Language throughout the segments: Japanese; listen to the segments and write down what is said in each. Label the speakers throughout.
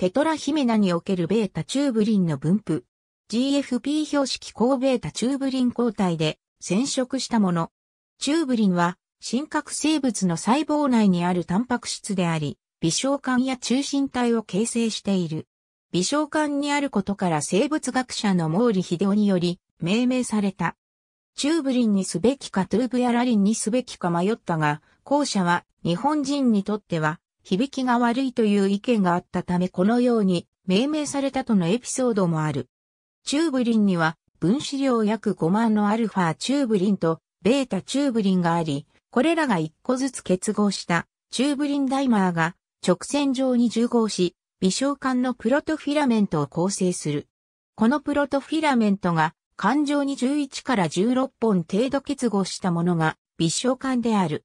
Speaker 1: テトラヒメナにおけるベータチューブリンの分布。GFP 標識高ベータチューブリン抗体で染色したもの。チューブリンは、真核生物の細胞内にあるタンパク質であり、微小管や中心体を形成している。微小管にあることから生物学者の毛利秀夫により命名された。チューブリンにすべきかトゥーブやラリンにすべきか迷ったが、後者は日本人にとっては響きが悪いという意見があったためこのように命名されたとのエピソードもある。チューブリンには分子量約5万のアルファチューブリンとベータチューブリンがあり、これらが1個ずつ結合したチューブリンダイマーが直線上に重合し、微小管のプロトフィラメントを構成する。このプロトフィラメントが環状に11から16本程度結合したものが微小管である。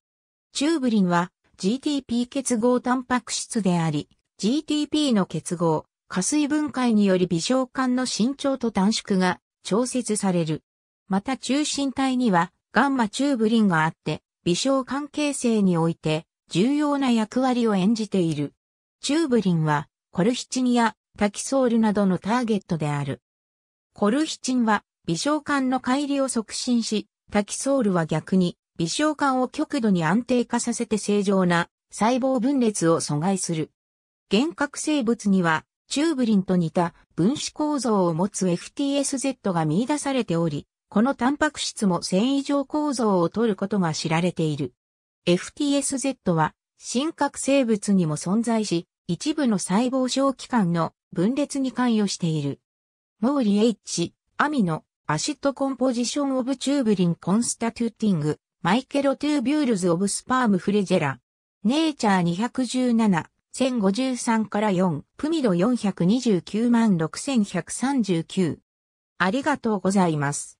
Speaker 1: チューブリンは GTP 結合タンパク質であり、GTP の結合、加水分解により微小管の伸長と短縮が調節される。また中心体にはガンマチューブリンがあって、微小管形成において重要な役割を演じている。チューブリンはコルヒチンやタキソールなどのターゲットである。コルヒチンは微小管の乖離を促進し、タキソールは逆に微小管を極度に安定化させて正常な細胞分裂を阻害する。幻覚生物には、チューブリンと似た分子構造を持つ FTSZ が見出されており、このタンパク質も繊維状構造を取ることが知られている。FTSZ は、真核生物にも存在し、一部の細胞小器官の分裂に関与している。モーリ H、アミノ、アシッドコンポジションオブチューブリンコンスタトゥーティング、マイケロ・トゥービュールズ・オブ・スパーム・フレジェラ。ネイチャー217、1053から4、プミド4296139。ありがとうございます。